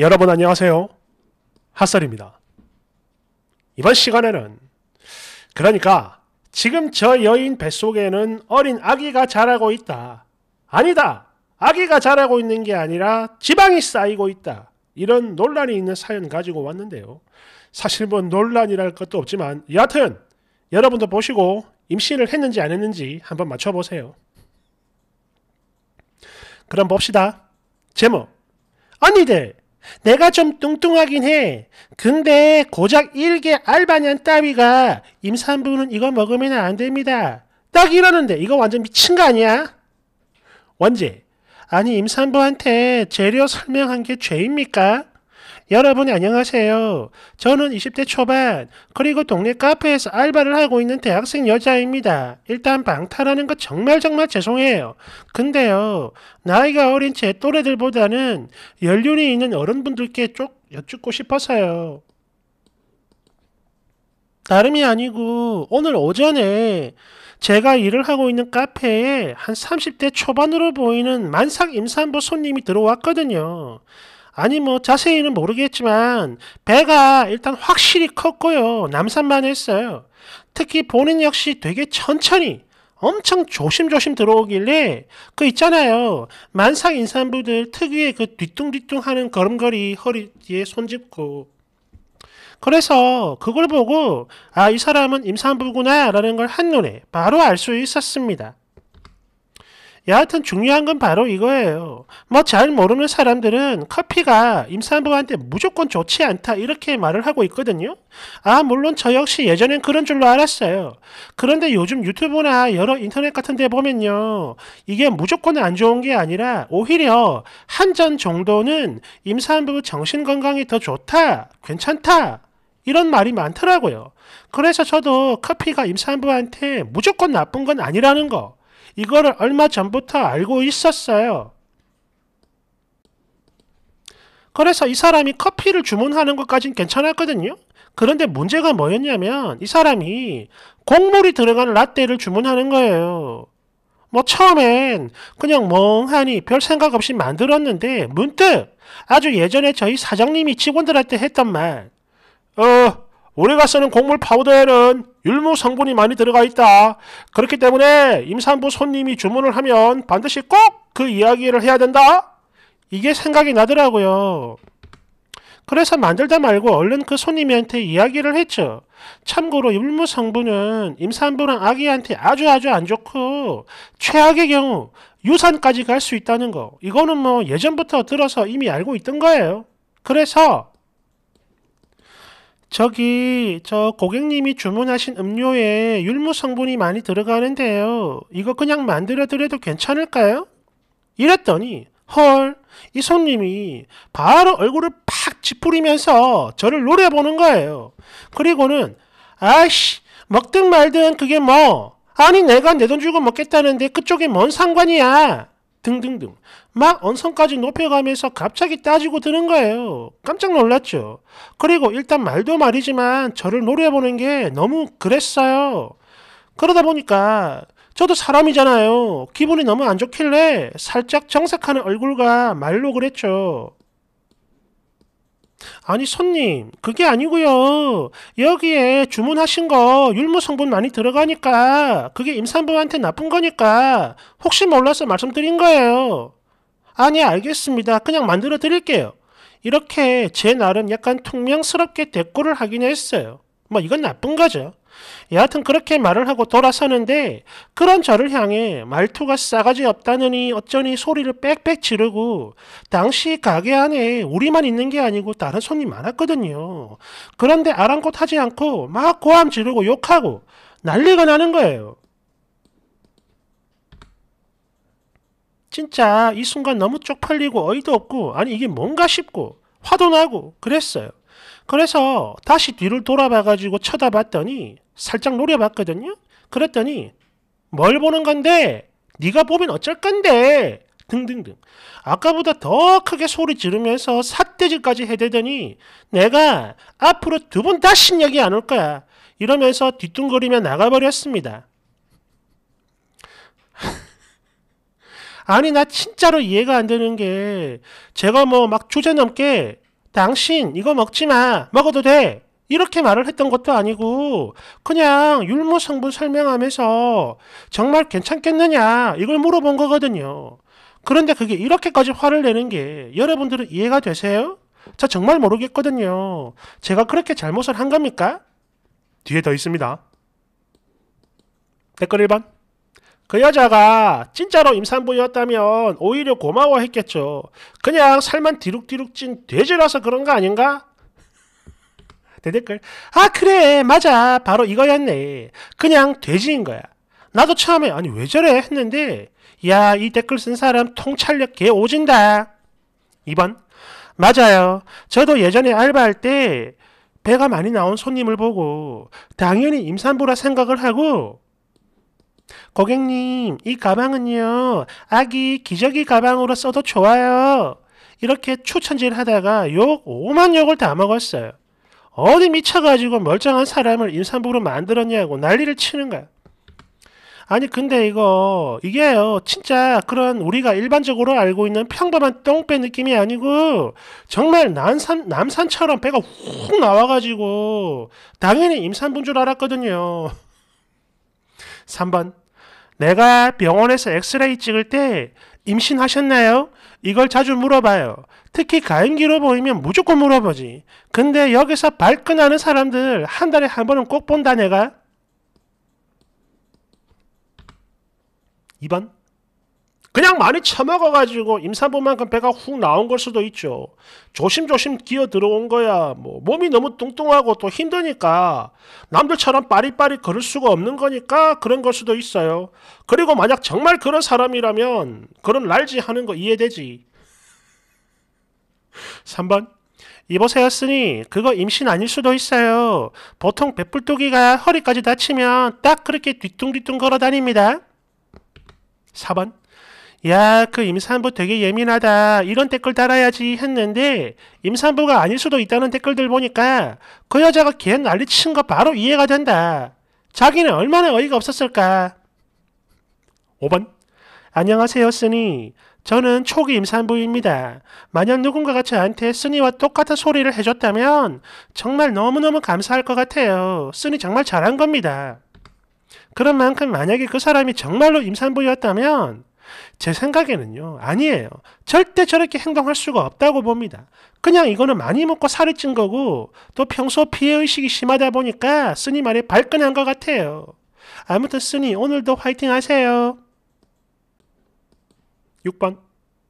여러분 안녕하세요. 핫설입니다. 이번 시간에는 그러니까 지금 저 여인 뱃속에는 어린 아기가 자라고 있다. 아니다. 아기가 자라고 있는 게 아니라 지방이 쌓이고 있다. 이런 논란이 있는 사연 가지고 왔는데요. 사실 뭐 논란이랄 것도 없지만 여하튼 여러분도 보시고 임신을 했는지 안 했는지 한번 맞춰보세요. 그럼 봅시다. 제목 아니 대 내가 좀 뚱뚱하긴 해. 근데 고작 1개 알바년 따위가 임산부는 이거 먹으면 안 됩니다. 딱 이러는데 이거 완전 미친 거 아니야? 원제 아니 임산부한테 재료 설명한 게 죄입니까? 여러분 안녕하세요. 저는 20대 초반 그리고 동네 카페에서 알바를 하고 있는 대학생 여자입니다. 일단 방탈하는 거 정말 정말 죄송해요. 근데요. 나이가 어린 제 또래들보다는 연륜이 있는 어른분들께 쪽 여쭙고 싶어서요. 다름이 아니고 오늘 오전에 제가 일을 하고 있는 카페에 한 30대 초반으로 보이는 만삭 임산부 손님이 들어왔거든요. 아니 뭐 자세히는 모르겠지만 배가 일단 확실히 컸고요. 남산만 했어요. 특히 본인 역시 되게 천천히 엄청 조심조심 들어오길래 그 있잖아요. 만삭 인산부들 특유의 그 뒤뚱뒤뚱하는 걸음걸이 허리에 손짚고 그래서 그걸 보고 아 이 사람은 임산부구나 라는 걸 한눈에 바로 알 수 있었습니다. 예, 여하튼 중요한 건 바로 이거예요. 뭐 잘 모르는 사람들은 커피가 임산부한테 무조건 좋지 않다 이렇게 말을 하고 있거든요. 아 물론 저 역시 예전엔 그런 줄로 알았어요. 그런데 요즘 유튜브나 여러 인터넷 같은 데 보면요. 이게 무조건 안 좋은 게 아니라 오히려 한 잔 정도는 임산부 정신건강이 더 좋다, 괜찮다 이런 말이 많더라고요. 그래서 저도 커피가 임산부한테 무조건 나쁜 건 아니라는 거 이거를 얼마 전부터 알고 있었어요. 그래서 이 사람이 커피를 주문하는 것까진 괜찮았거든요. 그런데 문제가 뭐였냐면 이 사람이 곡물이 들어간 라떼를 주문하는 거예요. 뭐 처음엔 그냥 멍하니 별 생각 없이 만들었는데 문득 아주 예전에 저희 사장님이 직원들한테 했던 말 어, 우리가쓰는 곡물 파우더에는 율무 성분이 많이 들어가 있다. 그렇기 때문에 임산부 손님이 주문을 하면 반드시 꼭 그 이야기를 해야 된다. 이게 생각이 나더라고요. 그래서 만들다 말고 얼른 그 손님한테 이야기를 했죠. 참고로 율무 성분은 임산부랑 아기한테 아주 아주 안 좋고 최악의 경우 유산까지 갈 수 있다는 거. 이거는 뭐 예전부터 들어서 이미 알고 있던 거예요. 그래서 저기 저 고객님이 주문하신 음료에 율무 성분이 많이 들어가는데요. 이거 그냥 만들어 드려도 괜찮을까요? 이랬더니 헐, 이 손님이 바로 얼굴을 팍 찌푸리면서 저를 노려보는 거예요. 그리고는 아씨 먹든 말든 그게 뭐 아니 내가 내 돈 주고 먹겠다는데 그쪽에 뭔 상관이야 등등등 막 언성까지 높여가면서 갑자기 따지고 드는 거예요. 깜짝 놀랐죠. 그리고 일단 말도 말이지만 저를 노려보는 게 너무 그랬어요. 그러다 보니까 저도 사람이잖아요. 기분이 너무 안 좋길래 살짝 정색하는 얼굴과 말로 그랬죠. 아니 손님 그게 아니고요 여기에 주문하신 거 율무 성분 많이 들어가니까 그게 임산부한테 나쁜 거니까 혹시 몰라서 말씀드린 거예요 아니 알겠습니다. 그냥 만들어 드릴게요. 이렇게 제 나름 약간 퉁명스럽게 대꾸를 하긴 했어요. 뭐 이건 나쁜 거죠. 여하튼 그렇게 말을 하고 돌아서는데 그런 저를 향해 말투가 싸가지 없다느니 어쩌니 소리를 빽빽 지르고 당시 가게 안에 우리만 있는 게 아니고 다른 손님 많았거든요. 그런데 아랑곳하지 않고 막 고함 지르고 욕하고 난리가 나는 거예요. 진짜 이 순간 너무 쪽팔리고 어이도 없고 아니 이게 뭔가 싶고 화도 나고 그랬어요. 그래서 다시 뒤를 돌아봐가지고 쳐다봤더니 살짝 노려봤거든요. 그랬더니 뭘 보는 건데 네가 보면 어쩔 건데 등등등 아까보다 더 크게 소리 지르면서 삿대질까지 해대더니 내가 앞으로 두 번 다신 여기 안 올 거야 이러면서 뒤뚱거리며 나가버렸습니다. 아니 나 진짜로 이해가 안 되는 게 제가 뭐 막주제 넘게 당신 이거 먹지 마 먹어도 돼 이렇게 말을 했던 것도 아니고 그냥 율무 성분 설명하면서 정말 괜찮겠느냐 이걸 물어본 거거든요. 그런데 그게 이렇게까지 화를 내는 게 여러분들은 이해가 되세요? 저 정말 모르겠거든요. 제가 그렇게 잘못을 한 겁니까? 뒤에 더 있습니다. 댓글 1번. 그 여자가 진짜로 임산부였다면 오히려 고마워했겠죠. 그냥 살만 뒤룩뒤룩 찐 돼지라서 그런 거 아닌가? 대댓글 아 그래 맞아 바로 이거였네. 그냥 돼지인 거야. 나도 처음에 아니 왜 저래 했는데 야 이 댓글 쓴 사람 통찰력 개 오진다. 2번 맞아요. 저도 예전에 알바할 때 배가 많이 나온 손님을 보고 당연히 임산부라 생각을 하고 고객님, 이 가방은요, 아기 기저귀 가방으로 써도 좋아요. 이렇게 추천질 하다가 욕오만 욕을 다 먹었어요. 어디 미쳐가지고 멀쩡한 사람을 임산부로 만들었냐고 난리를 치는 거야. 아니 근데 이거 이게요 진짜 그런 우리가 일반적으로 알고 있는 평범한 똥배 느낌이 아니고 정말 남산 남산처럼 배가 훅 나와가지고 당연히 임산부인 줄 알았거든요. 3번 내가 병원에서 엑스레이 찍을 때 임신하셨나요? 이걸 자주 물어봐요. 특히 가임기로 보이면 무조건 물어보지. 근데 여기서 발끈하는 사람들 한 달에 한 번은 꼭 본다 내가. 2번 그냥 많이 처먹어가지고 임산부만큼 배가 훅 나온 걸 수도 있죠. 조심조심 기어 들어온 거야. 뭐 몸이 너무 뚱뚱하고 또 힘드니까 남들처럼 빠리빠리 걸을 수가 없는 거니까 그런 걸 수도 있어요. 그리고 만약 정말 그런 사람이라면 그런 날지 하는 거 이해되지. 3번 입어세였으니 그거 임신 아닐 수도 있어요. 보통 배불뚝이가 허리까지 다치면 딱 그렇게 뒤뚱뒤뚱 걸어 다닙니다. 4번 야, 그 임산부 되게 예민하다. 이런 댓글 달아야지 했는데 임산부가 아닐 수도 있다는 댓글들 보니까 그 여자가 개 난리 친 거 바로 이해가 된다. 자기는 얼마나 어이가 없었을까. 5번. 안녕하세요, 쓰니. 저는 초기 임산부입니다. 만약 누군가가 저한테 쓰니와 똑같은 소리를 해줬다면 정말 너무너무 감사할 것 같아요. 쓰니 정말 잘한 겁니다. 그런 만큼 만약에 그 사람이 정말로 임산부였다면 제 생각에는요, 아니에요. 절대 저렇게 행동할 수가 없다고 봅니다. 그냥 이거는 많이 먹고 살이 찐 거고, 또 평소 피해의식이 심하다 보니까 쓰니 말에 발끈한 것 같아요. 아무튼 쓰니 오늘도 화이팅 하세요. 6번.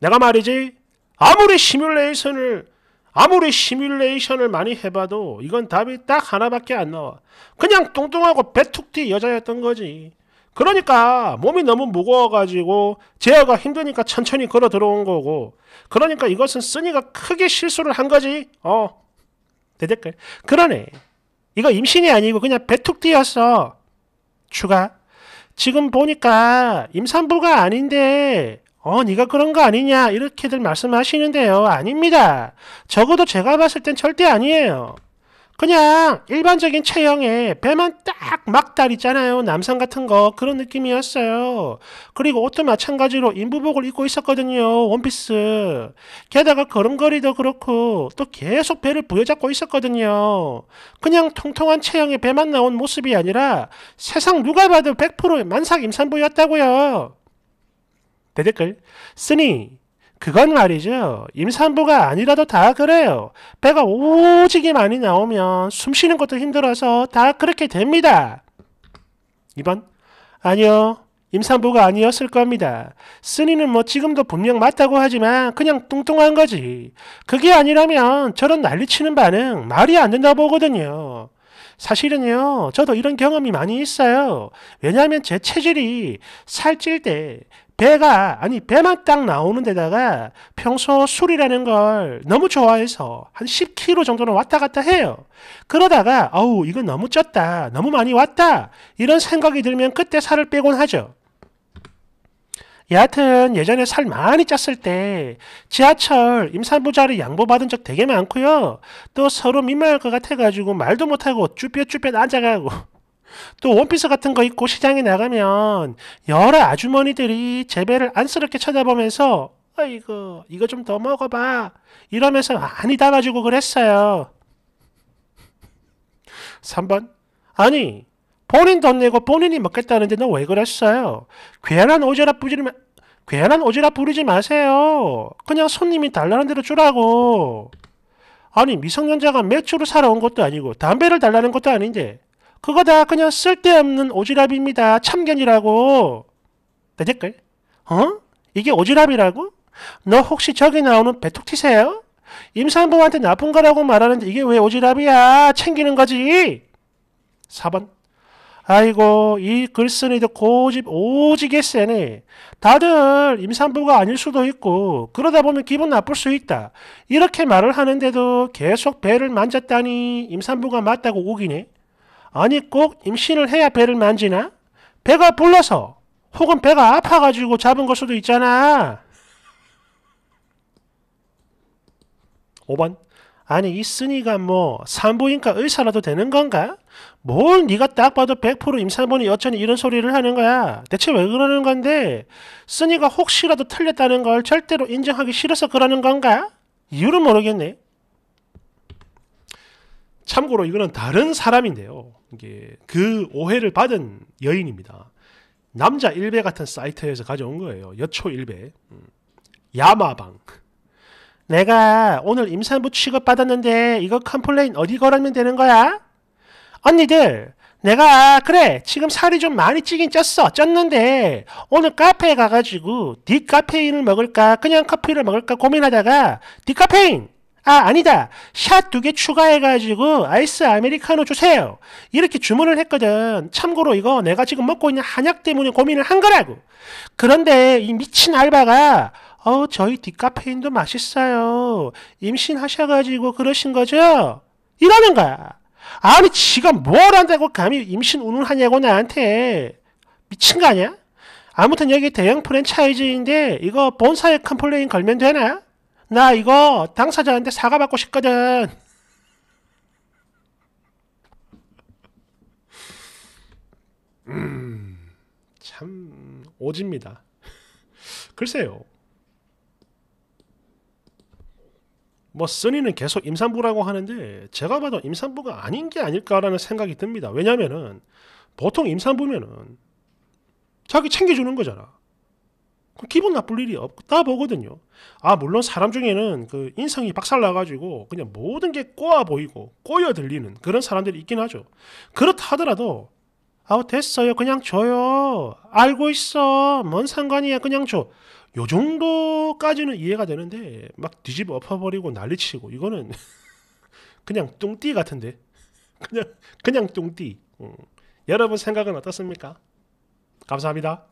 내가 말이지, 아무리 시뮬레이션을 아무리 시뮬레이션을 많이 해봐도 이건 답이 딱 하나밖에 안 나와. 그냥 뚱뚱하고 배툭 튀 여자였던 거지. 그러니까 몸이 너무 무거워가지고 제어가 힘드니까 천천히 걸어 들어온 거고 그러니까 이것은 쓰니가 크게 실수를 한 거지 어 대댓글 그러네 이거 임신이 아니고 그냥 배 툭 뛰었어 추가 지금 보니까 임산부가 아닌데 어, 네가 그런 거 아니냐 이렇게들 말씀하시는데요. 아닙니다. 적어도 제가 봤을 땐 절대 아니에요. 그냥 일반적인 체형에 배만 딱 막 달 있잖아요. 남성 같은 거 그런 느낌이었어요. 그리고 옷도 마찬가지로 인부복을 입고 있었거든요. 원피스. 게다가 걸음걸이도 그렇고 또 계속 배를 부여잡고 있었거든요. 그냥 통통한 체형에 배만 나온 모습이 아니라 세상 누가 봐도 100% 만삭 임산부였다고요. 대댓글 쓰니 그건 말이죠. 임산부가 아니라도 다 그래요. 배가 오지게 많이 나오면 숨쉬는 것도 힘들어서 다 그렇게 됩니다. 2번 아니요. 임산부가 아니었을 겁니다. 쓰니는 뭐 지금도 분명 맞다고 하지만 그냥 뚱뚱한 거지. 그게 아니라면 저런 난리치는 반응 말이 안 된다 보거든요. 사실은요, 저도 이런 경험이 많이 있어요. 왜냐하면 제 체질이 살찔 때 배가 아니 배만 딱 나오는 데다가 평소 술이라는 걸 너무 좋아해서 한 10kg 정도는 왔다 갔다 해요. 그러다가 어우 이건 너무 쪘다. 너무 많이 왔다. 이런 생각이 들면 그때 살을 빼곤 하죠. 여하튼 예전에 살 많이 쪘을 때 지하철 임산부 자리 양보받은 적 되게 많고요. 또 서로 민망할 것 같아가지고 말도 못하고 쭈뼛쭈뼛 앉아가고 또 원피스 같은 거 입고 시장에 나가면 여러 아주머니들이 재배를 안쓰럽게 쳐다보면서 아이고 이거 좀 더 먹어봐 이러면서 많이 담아주고 그랬어요. 3번 아니 본인 돈 내고 본인이 먹겠다는데 너 왜 그랬어요? 괴한 오지랖 부리지 마, 괴한 오지랖 부리지 마세요. 그냥 손님이 달라는 대로 주라고. 아니 미성년자가 맥주를 사러 온 것도 아니고 담배를 달라는 것도 아닌데 그거 다 그냥 쓸데없는 오지랖입니다. 참견이라고. 내 댓글. 어? 이게 오지랖이라고? 너 혹시 저기 나오는 배톡티세요? 임산부한테 나쁜 거라고 말하는데 이게 왜 오지랖이야? 챙기는 거지. 4번. 아이고 이 글쓴이도 고집 오지게 세네. 다들 임산부가 아닐 수도 있고 그러다 보면 기분 나쁠 수 있다. 이렇게 말을 하는데도 계속 배를 만졌다니 임산부가 맞다고 우기네. 아니 꼭 임신을 해야 배를 만지나? 배가 불러서 혹은 배가 아파가지고 잡은 걸 수도 있잖아. 5번 아니 있으니가 뭐 산부인과 의사라도 되는 건가? 뭘 네가 딱 봐도 100% 임산부니 어쩌니 이런 소리를 하는 거야. 대체 왜 그러는 건데? 쓰니가 혹시라도 틀렸다는 걸 절대로 인정하기 싫어서 그러는 건가? 이유는 모르겠네. 참고로 이거는 다른 사람인데요. 이게 그 오해를 받은 여인입니다. 남자 1배 같은 사이트에서 가져온 거예요. 여초 1배 음. 야마방. 내가 오늘 임산부 취급 받았는데 이거 컴플레인 어디 걸으면 되는 거야? 언니들 내가 그래 지금 살이 좀 많이 찌긴 쪘어 쪘는데 오늘 카페에 가가지고 디카페인을 먹을까 그냥 커피를 먹을까 고민하다가 디카페인 아 아니다 샷 두 개 추가해가지고 아이스 아메리카노 주세요 이렇게 주문을 했거든 참고로 이거 내가 지금 먹고 있는 한약 때문에 고민을 한 거라고 그런데 이 미친 알바가 어 저희 디카페인도 맛있어요 임신하셔가지고 그러신 거죠 이러는 거야 아니 지가 뭘 한다고 감히 임신 운운하냐고 나한테 미친 거 아니야? 아무튼 여기 대형 프랜차이즈인데 이거 본사에 컴플레인 걸면 되나? 나 이거 당사자한테 사과받고 싶거든. 음, 참 오집니다. 글쎄요. 뭐쓰니는 계속 임산부라고 하는데 제가 봐도 임산부가 아닌 게 아닐까라는 생각이 듭니다. 왜냐면은 보통 임산부면은 자기 챙겨주는 거잖아. 그 기분 나쁠 일이 없다 보거든요. 아, 물론 사람 중에는 그 인성이 박살나가지고 그냥 모든 게 꼬아 보이고 꼬여 들리는 그런 사람들이 있긴 하죠. 그렇다 하더라도, 아, 됐어요. 그냥 줘요. 알고 있어. 뭔 상관이야. 그냥 줘. 요 정도까지는 이해가 되는데, 막 뒤집어 엎어버리고 난리치고, 이거는 그냥 뚱띠 같은데. 그냥, 그냥 뚱띠. 음. 여러분 생각은 어떻습니까? 감사합니다.